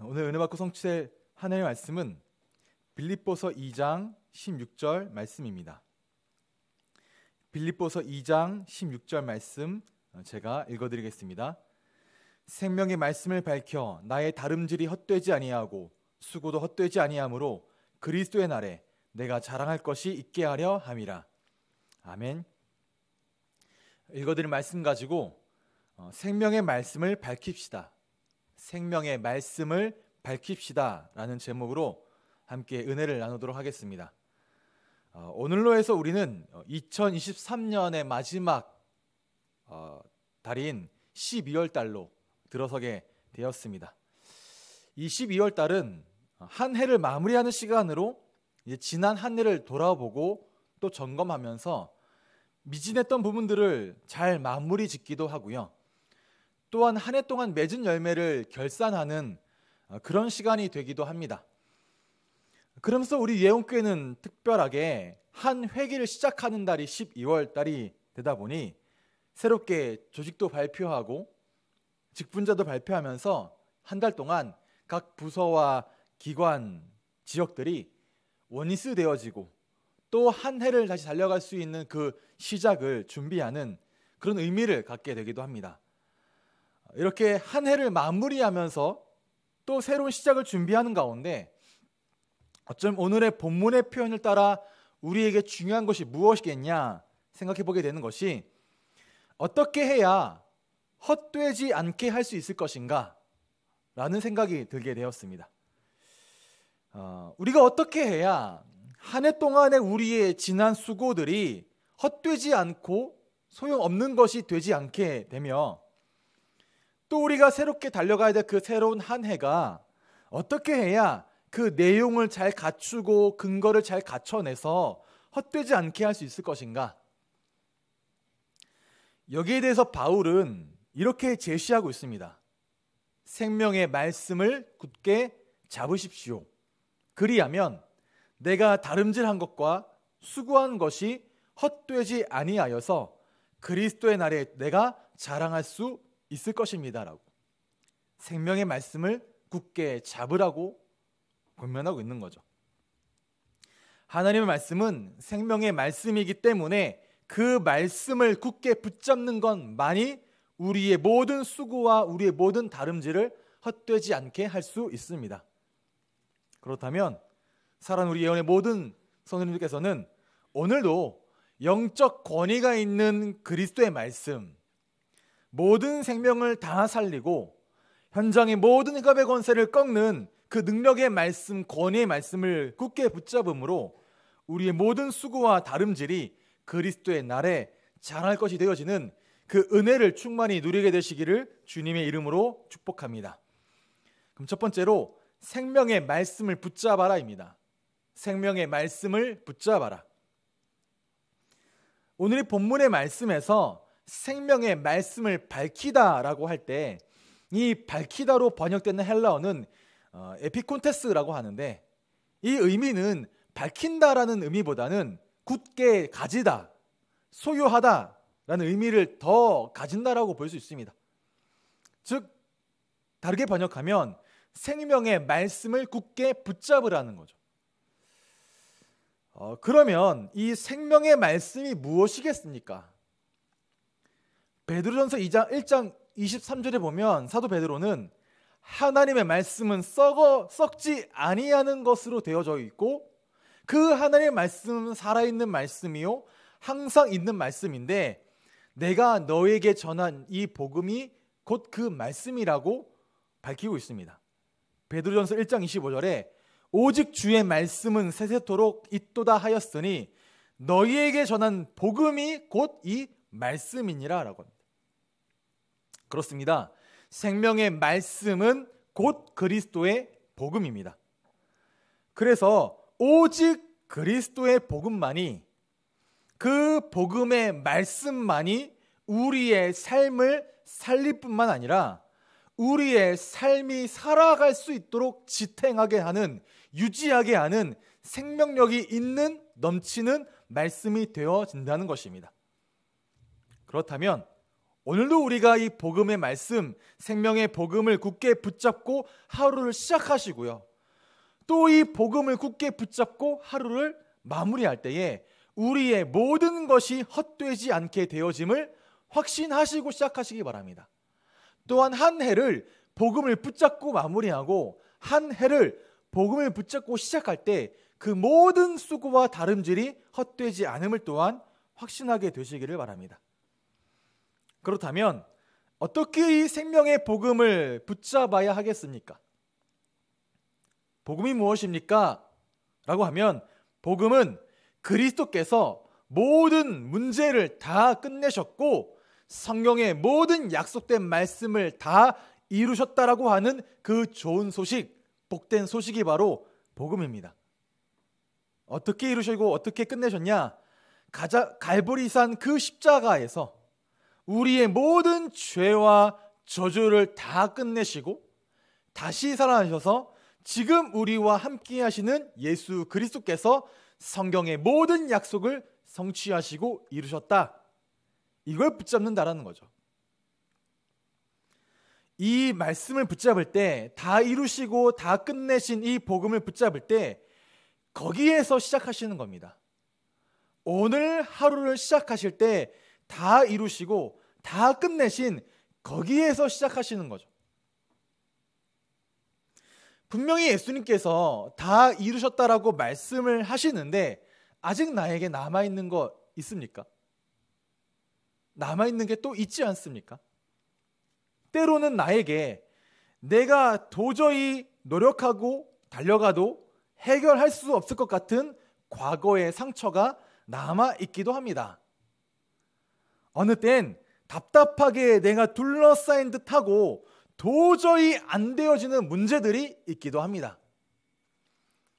오늘 은혜 받고 성취될 하나님의 말씀은 빌립보서 2장 16절 말씀입니다. 빌립보서 2장 16절 말씀 어, 제가 읽어 드리겠습니다. 생명의 말씀을 밝혀 나의 다름질이 헛되지 아니하고 수고도 헛되지 아니하므로 그리스도의 날에 내가 자랑할 것이 있게 하려 함이라. 아멘. 읽어드린 말씀 가지고 어, 생명의 말씀을 밝힙시다. 생명의 말씀을 밝힙시다라는 제목으로 함께 은혜를 나누도록 하겠습니다. 어, 오늘로 해서 우리는 2023년의 어, 마지막 어, 달인 12월 달로 들어서게 되었습니다. 이 12월 달은 한 해를 마무리하는 시간으로 지난 한 해를 돌아보고 또 점검하면서 미진했던 부분들을 잘 마무리 짓기도 하고요. 또한 한 해 동안 맺은 열매를 결산하는 어, 그런 시간이 되기도 합니다. 그러면서 우리 예원교회는 특별하게 한 회기를 시작하는 달이 12월 달이 되다 보니 새롭게 조직도 발표하고 직분자도 발표하면서 한 달 동안 각 부서와 기관, 지역들이 원이스 되어지고 또 한 해를 다시 달려갈 수 있는 그 시작을 준비하는 그런 의미를 갖게 되기도 합니다. 이렇게 한 해를 마무리하면서 또 새로운 시작을 준비하는 가운데 어쩜 오늘의 본문의 표현을 따라 우리에게 중요한 것이 무엇이겠냐 생각해 보게 되는 것이 어떻게 해야 헛되지 않게 할 수 있을 것인가 라는 생각이 들게 되었습니다. 어, 우리가 어떻게 해야 한 해 동안의 우리의 지난 수고들이 헛되지 않고 소용없는 것이 되지 않게 되며 또 우리가 새롭게 달려가야 될 그 새로운 한 해가 어떻게 해야 그 내용을 잘 갖추고 근거를 잘 갖춰내서 헛되지 않게 할 수 있을 것인가? 여기에 대해서 바울은 이렇게 제시하고 있습니다. 생명의 말씀을 굳게 잡으십시오. 그리하면 내가 다름질한 것과 수고한 것이 헛되지 아니하여서 그리스도의 날에 내가 자랑할 수 있을 것입니다라고 생명의 말씀을 굳게 잡으라고 권면하고 있는 거죠. 하나님의 말씀은 생명의 말씀이기 때문에 그 말씀을 굳게 붙잡는 건많이 우리의 모든 수고와 우리의 모든 다름질을 헛되지 않게 할 수 있습니다. 그렇다면 사랑 우리 예언의 모든 성도님들께서는 오늘도 영적 권위가 있는 그리스도의 말씀, 모든 생명을 다 살리고 현장의 모든 흑압의 권세를 꺾는 그 능력의 말씀, 권위의 말씀을 굳게 붙잡음으로 우리의 모든 수고와 다름질이 그리스도의 날에 자할 것이 되어지는 그 은혜를 충만히 누리게 되시기를 주님의 이름으로 축복합니다. 그럼 첫 번째로 생명의 말씀을 붙잡아라입니다. 생명의 말씀을 붙잡아라. 오늘의 본문의 말씀에서 생명의 말씀을 밝히다라고 할 때 이 밝히다로 번역되는 헬라어는 어, 에피콘테스라고 하는데 이 의미는 밝힌다라는 의미보다는 굳게 가지다, 소유하다라는 의미를 더 가진다라고 볼 수 있습니다. 즉 다르게 번역하면 생명의 말씀을 굳게 붙잡으라는 거죠. 어, 그러면 이 생명의 말씀이 무엇이겠습니까? 베드로전서 2장 1장 23절에 보면 사도 베드로는 하나님의 말씀은 썩어 썩지 아니하는 것으로 되어져 있고 그 하나님의 말씀은 살아있는 말씀이요 항상 있는 말씀인데 내가 너에게 전한 이 복음이 곧 그 말씀이라고 밝히고 있습니다. 베드로전서 1장 25절에 오직 주의 말씀은 세세토록 있도다 하였으니 너희에게 전한 복음이 곧 이 말씀이니라라고 그렇습니다. 생명의 말씀은 곧 그리스도의 복음입니다. 그래서 오직 그리스도의 복음만이 그 복음의 말씀만이 우리의 삶을 살릴 뿐만 아니라 우리의 삶이 살아갈 수 있도록 지탱하게 하는 유지하게 하는 생명력이 있는 넘치는 말씀이 되어진다는 것입니다. 그렇다면 오늘도 우리가 이 복음의 말씀, 생명의 복음을 굳게 붙잡고 하루를 시작하시고요. 또 이 복음을 굳게 붙잡고 하루를 마무리할 때에 우리의 모든 것이 헛되지 않게 되어짐을 확신하시고 시작하시기 바랍니다. 또한 한 해를 복음을 붙잡고 마무리하고 한 해를 복음을 붙잡고 시작할 때 그 모든 수고와 다름질이 헛되지 않음을 또한 확신하게 되시기를 바랍니다. 그렇다면 어떻게 이 생명의 복음을 붙잡아야 하겠습니까? 복음이 무엇입니까? 라고 하면 복음은 그리스도께서 모든 문제를 다 끝내셨고 성경의 모든 약속된 말씀을 다 이루셨다라고 하는 그 좋은 소식, 복된 소식이 바로 복음입니다. 어떻게 이루시고 어떻게 끝내셨냐? 가자, 갈보리산 그 십자가에서 우리의 모든 죄와 저주를 다 끝내시고 다시 살아나셔서 지금 우리와 함께 하시는 예수 그리스도께서 성경의 모든 약속을 성취하시고 이루셨다. 이걸 붙잡는다라는 거죠. 이 말씀을 붙잡을 때, 다 이루시고 다 끝내신 이 복음을 붙잡을 때, 거기에서 시작하시는 겁니다. 오늘 하루를 시작하실 때, 다 이루시고 다 끝내신 거기에서 시작하시는 거죠. 분명히 예수님께서 다 이루셨다라고 말씀을 하시는데 아직 나에게 남아 있는 거 있습니까? 남아 있는 게 또 있지 않습니까? 때로는 나에게 내가 도저히 노력하고 달려가도 해결할 수 없을 것 같은 과거의 상처가 남아 있기도 합니다. 어느 땐 답답하게 내가 둘러싸인 듯하고 도저히 안 되어지는 문제들이 있기도 합니다.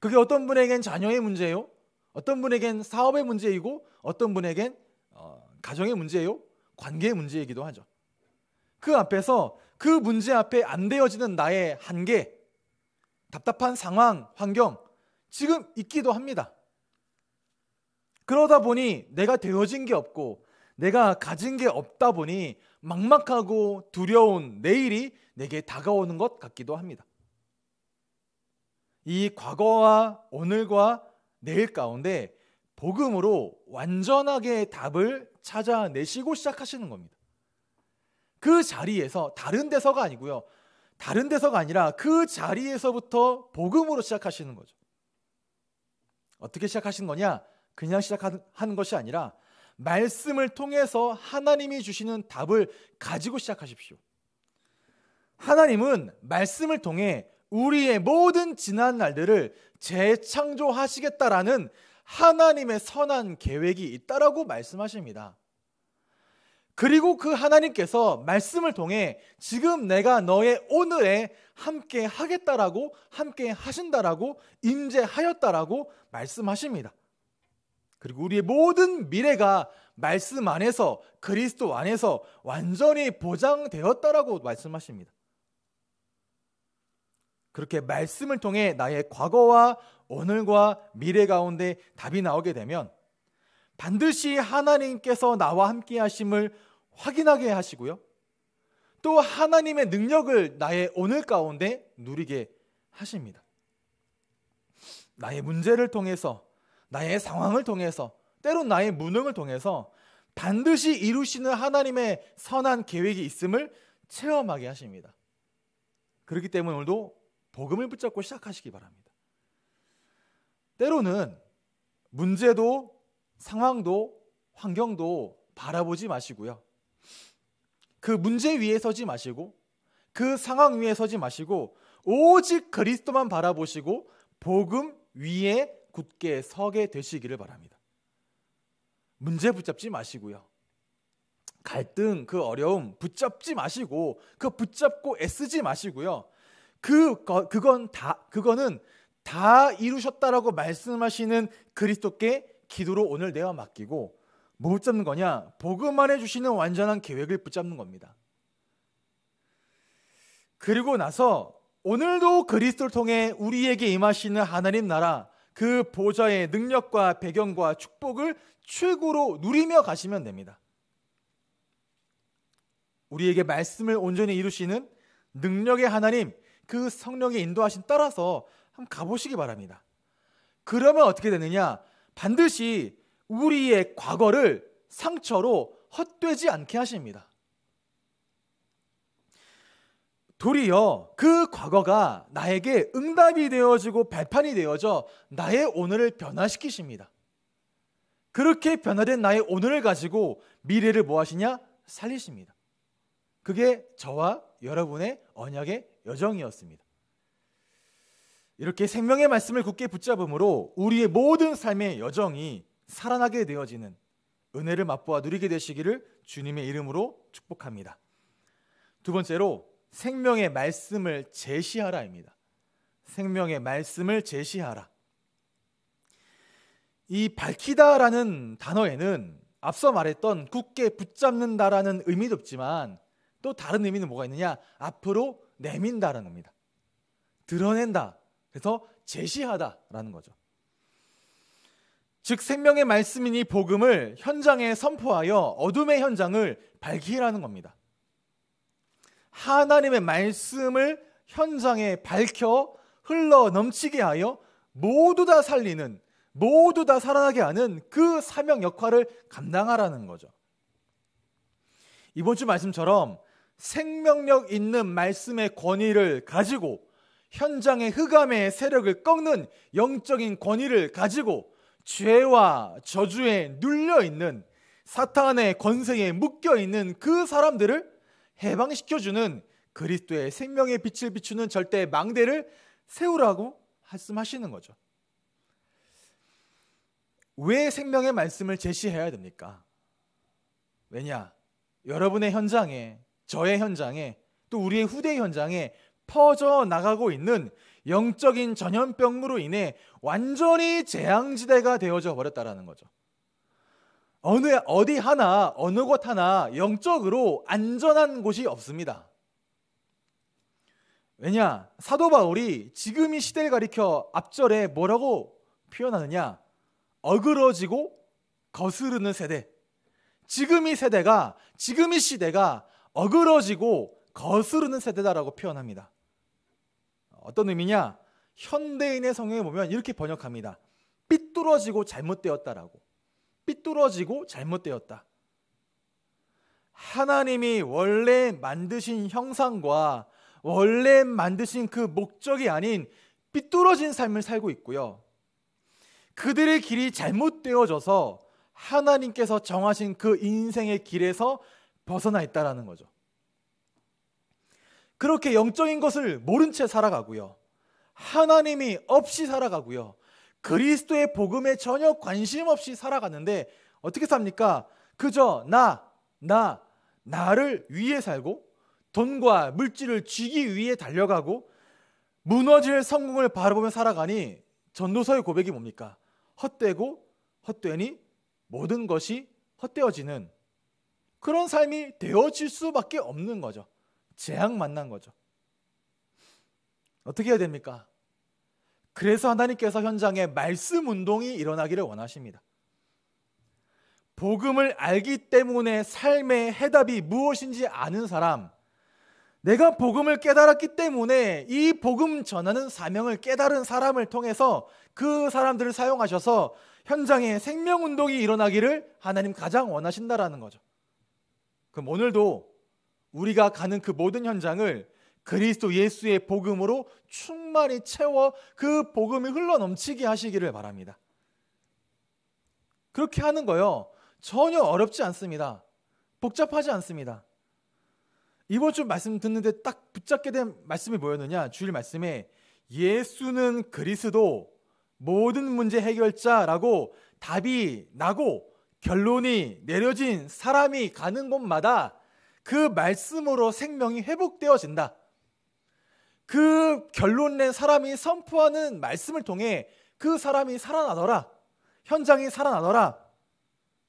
그게 어떤 분에겐 자녀의 문제예요. 어떤 분에겐 사업의 문제이고 어떤 분에겐 어, 가정의 문제예요. 관계의 문제이기도 하죠. 그 앞에서 그 문제 앞에 안 되어지는 나의 한계, 답답한 상황, 환경 지금 있기도 합니다. 그러다 보니 내가 되어진 게 없고 내가 가진 게 없다 보니 막막하고 두려운 내일이 내게 다가오는 것 같기도 합니다. 이 과거와 오늘과 내일 가운데 복음으로 완전하게 답을 찾아내시고 시작하시는 겁니다. 그 자리에서 다른 데서가 아니고요. 다른 데서가 아니라 그 자리에서부터 복음으로 시작하시는 거죠. 어떻게 시작하시는 거냐? 그냥 시작하는 것이 아니라 말씀을 통해서 하나님이 주시는 답을 가지고 시작하십시오. 하나님은 말씀을 통해 우리의 모든 지난 날들을 재창조하시겠다라는 하나님의 선한 계획이 있다라고 말씀하십니다. 그리고 그 하나님께서 말씀을 통해 지금 내가 너의 오늘에 함께 하겠다라고 함께 하신다라고 임재하였다라고 말씀하십니다. 그리고 우리의 모든 미래가 말씀 안에서 그리스도 안에서 완전히 보장되었다라고 말씀하십니다. 그렇게 말씀을 통해 나의 과거와 오늘과 미래 가운데 답이 나오게 되면 반드시 하나님께서 나와 함께 하심을 확인하게 하시고요. 또 하나님의 능력을 나의 오늘 가운데 누리게 하십니다. 나의 문제를 통해서 나의 상황을 통해서 때로 나의 무능을 통해서 반드시 이루시는 하나님의 선한 계획이 있음을 체험하게 하십니다. 그렇기 때문에 오늘도 복음을 붙잡고 시작하시기 바랍니다. 때로는 문제도 상황도 환경도 바라보지 마시고요. 그 문제 위에 서지 마시고 그 상황 위에 서지 마시고 오직 그리스도만 바라보시고 복음 위에 굳게 서게 되시기를 바랍니다. 문제 붙잡지 마시고요. 갈등, 그 어려움 붙잡지 마시고 그 붙잡고 애쓰지 마시고요. 그 그건 다 그거는 다 이루셨다라고 말씀하시는 그리스도께 기도로 오늘 내어 맡기고 뭐 붙잡는 거냐? 복음만 해 주시는 완전한 계획을 붙잡는 겁니다. 그리고 나서 오늘도 그리스도를 통해 우리에게 임하시는 하나님 나라 그 보좌의 능력과 배경과 축복을 최고로 누리며 가시면 됩니다. 우리에게 말씀을 온전히 이루시는 능력의 하나님, 그 성령의 인도하신 따라서 한번 가보시기 바랍니다. 그러면 어떻게 되느냐? 반드시 우리의 과거를 상처로 헛되지 않게 하십니다. 도리어 그 과거가 나에게 응답이 되어지고 배판이 되어져 나의 오늘을 변화시키십니다. 그렇게 변화된 나의 오늘을 가지고 미래를 뭐 하시냐? 살리십니다. 그게 저와 여러분의 언약의 여정이었습니다. 이렇게 생명의 말씀을 굳게 붙잡음으로 우리의 모든 삶의 여정이 살아나게 되어지는 은혜를 맛보아 누리게 되시기를 주님의 이름으로 축복합니다. 두 번째로 생명의 말씀을 제시하라입니다. 생명의 말씀을 제시하라. 이 밝히다라는 단어에는 앞서 말했던 굳게 붙잡는다라는 의미도 있지만 또 다른 의미는 뭐가 있느냐? 앞으로 내민다라는 겁니다. 드러낸다. 그래서 제시하다라는 거죠. 즉 생명의 말씀이니 복음을 현장에 선포하여 어둠의 현장을 밝히라는 겁니다. 하나님의 말씀을 현장에 밝혀 흘러 넘치게 하여 모두 다 살리는 모두 다 살아나게 하는 그 사명 역할을 감당하라는 거죠. 이번 주 말씀처럼 생명력 있는 말씀의 권위를 가지고 현장의 흑암의 세력을 꺾는 영적인 권위를 가지고 죄와 저주에 눌려 있는 사탄의 권세에 묶여 있는 그 사람들을 해방시켜주는 그리스도의 생명의 빛을 비추는 절대 망대를 세우라고 말씀하시는 거죠. 왜 생명의 말씀을 제시해야 됩니까? 왜냐? 여러분의 현장에, 저의 현장에, 또 우리의 후대 현장에 퍼져 나가고 있는 영적인 전염병으로 인해 완전히 재앙지대가 되어져 버렸다라는 거죠. 어느 어디 하나 어느 곳 하나 영적으로 안전한 곳이 없습니다. 왜냐? 사도 바울이 지금 이 시대를 가리켜 앞절에 뭐라고 표현하느냐? 어그러지고 거스르는 세대. 지금 이 세대가, 지금 이 시대가 어그러지고 거스르는 세대다라고 표현합니다. 어떤 의미냐? 현대인의 성경에 보면 이렇게 번역합니다. 삐뚤어지고 잘못되었다라고. 삐뚤어지고 잘못되었다. 하나님이 원래 만드신 형상과 원래 만드신 그 목적이 아닌 삐뚤어진 삶을 살고 있고요. 그들의 길이 잘못되어져서 하나님께서 정하신 그 인생의 길에서 벗어나 있다라는 거죠. 그렇게 영적인 것을 모른 채 살아가고요. 하나님이 없이 살아가고요. 그리스도의 복음에 전혀 관심 없이 살아가는데 어떻게 삽니까? 그저 나, 나, 나를 위해 살고 돈과 물질을 쥐기 위해 달려가고 무너질 성공을 바라보며 살아가니 전도서의 고백이 뭡니까? 헛되고 헛되니 모든 것이 헛되어지는 그런 삶이 되어질 수밖에 없는 거죠. 재앙 만난 거죠. 어떻게 해야 됩니까? 그래서 하나님께서 현장에 말씀 운동이 일어나기를 원하십니다. 복음을 알기 때문에 삶의 해답이 무엇인지 아는 사람, 내가 복음을 깨달았기 때문에 이 복음 전하는 사명을 깨달은 사람을 통해서 그 사람들을 사용하셔서 현장에 생명 운동이 일어나기를 하나님 가장 원하신다라는 거죠. 그럼 오늘도 우리가 가는 그 모든 현장을 그리스도 예수의 복음으로 충만히 채워 그 복음이 흘러넘치게 하시기를 바랍니다. 그렇게 하는 거요. 전혀 어렵지 않습니다. 복잡하지 않습니다. 이번 주 말씀 듣는데 딱 붙잡게 된 말씀이 뭐였느냐? 주일 말씀에 예수는 그리스도 모든 문제 해결자라고 답이 나고 결론이 내려진 사람이 가는 곳마다 그 말씀으로 생명이 회복되어진다. 그 결론 낸 사람이 선포하는 말씀을 통해 그 사람이 살아나더라. 현장이 살아나더라.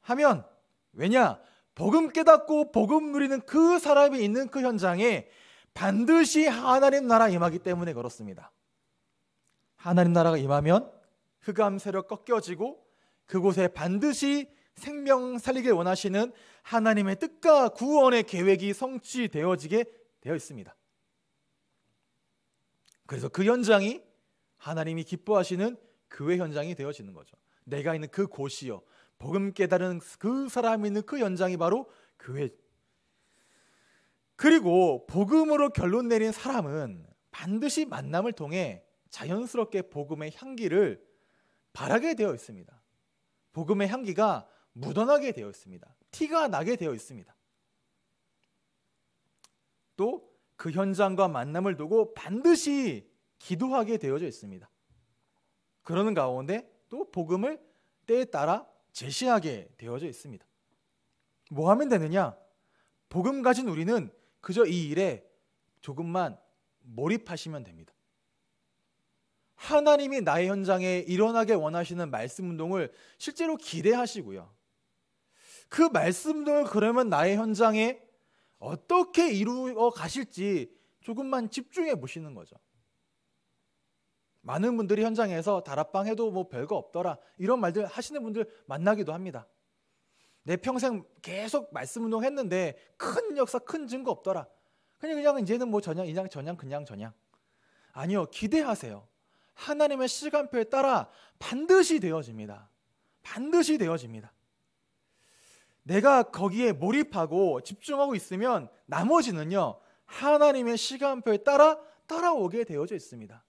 하면 왜냐? 복음 깨닫고 복음 누리는 그 사람이 있는 그 현장에 반드시 하나님 나라 임하기 때문에 그렇습니다. 하나님 나라가 임하면 흑암 세력 꺾여지고 그곳에 반드시 생명 살리길 원하시는 하나님의 뜻과 구원의 계획이 성취되어지게 되어 있습니다. 그래서 그 현장이 하나님이 기뻐하시는 교회 현장이 되어지는 거죠. 내가 있는 그 곳이요. 복음 깨달은 그 사람이 있는 그 현장이 바로 교회. 그리고 복음으로 결론 내린 사람은 반드시 만남을 통해 자연스럽게 복음의 향기를 바라게 되어 있습니다. 복음의 향기가 묻어나게 되어 있습니다. 티가 나게 되어 있습니다. 또그 현장과 만남을 두고 반드시 기도하게 되어져 있습니다. 그러는 가운데 또 복음을 때에 따라 제시하게 되어져 있습니다. 뭐 하면 되느냐? 복음 가진 우리는 그저 이 일에 조금만 몰입하시면 됩니다. 하나님이 나의 현장에 일어나게 원하시는 말씀 운동을 실제로 기대하시고요. 그 말씀 을 그러면 나의 현장에 어떻게 이루어 가실지 조금만 집중해 보시는 거죠. 많은 분들이 현장에서 다락방 해도 뭐 별거 없더라 이런 말들 하시는 분들 만나기도 합니다. 내 평생 계속 말씀 운동 했는데 큰 역사 큰 증거 없더라. 그냥 그냥 이제는 뭐 전향 이냥 전향 그냥 전향. 아니요 기대하세요. 하나님의 시간표에 따라 반드시 되어집니다. 반드시 되어집니다. 내가 거기에 몰입하고 집중하고 있으면 나머지는요, 하나님의 시간표에 따라 따라오게 되어져 있습니다.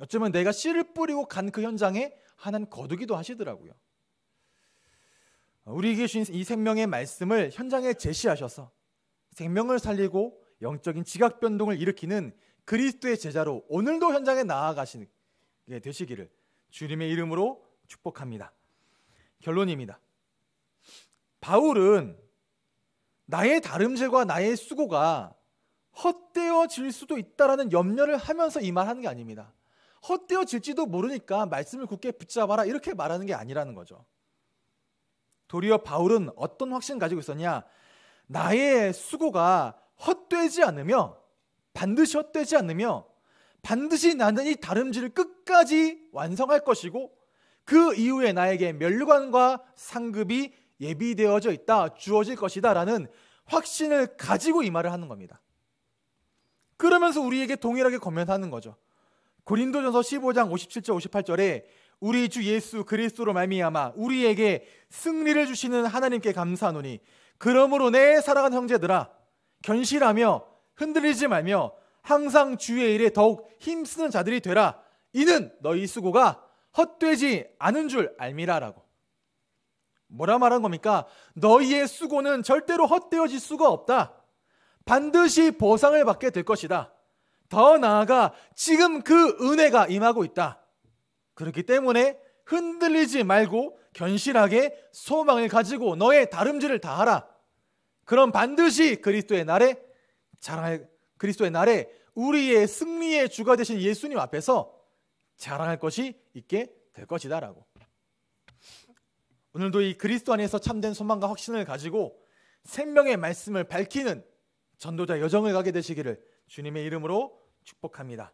어쩌면 내가 씨를 뿌리고 간 그 현장에 하나님 거두기도 하시더라고요. 우리에게 주신 이 생명의 말씀을 현장에 제시하셔서 생명을 살리고 영적인 지각 변동을 일으키는 그리스도의 제자로 오늘도 현장에 나아가시게 되시기를 주님의 이름으로 축복합니다. 결론입니다. 바울은 나의 다름질과 나의 수고가 헛되어질 수도 있다라는 염려를 하면서 이 말하는 게 아닙니다. 헛되어질지도 모르니까 말씀을 굳게 붙잡아라 이렇게 말하는 게 아니라는 거죠. 도리어 바울은 어떤 확신 을 가지고 있었냐? 나의 수고가 헛되지 않으며 반드시 헛되지 않으며 반드시 나는 이 다름질을 끝까지 완성할 것이고 그 이후에 나에게 멸관과 상급이 예비되어져 있다, 주어질 것이다 라는 확신을 가지고 이 말을 하는 겁니다. 그러면서 우리에게 동일하게 권면하는 거죠. 고린도전서 15장 57절 58절에 우리 주 예수 그리스도로 말미암아 우리에게 승리를 주시는 하나님께 감사하노니 그러므로 내 사랑하는 형제들아 견실하며 흔들리지 말며 항상 주의 일에 더욱 힘쓰는 자들이 되라 이는 너희 수고가 헛되지 않은 줄 알미라라고 뭐라 말한 겁니까? 너희의 수고는 절대로 헛되어질 수가 없다. 반드시 보상을 받게 될 것이다. 더 나아가 지금 그 은혜가 임하고 있다. 그렇기 때문에 흔들리지 말고 견실하게 소망을 가지고 너의 다름질을 다하라. 그럼 반드시 그리스도의 날에 자랑할 그리스도의 날에 우리의 승리의 주가 되신 예수님 앞에서 자랑할 것이 있게 될 것이다라고. 오늘도 이 그리스도 안에서 참된 소망과 확신을 가지고 생명의 말씀을 밝히는 전도자 여정을 가게 되시기를 주님의 이름으로 축복합니다.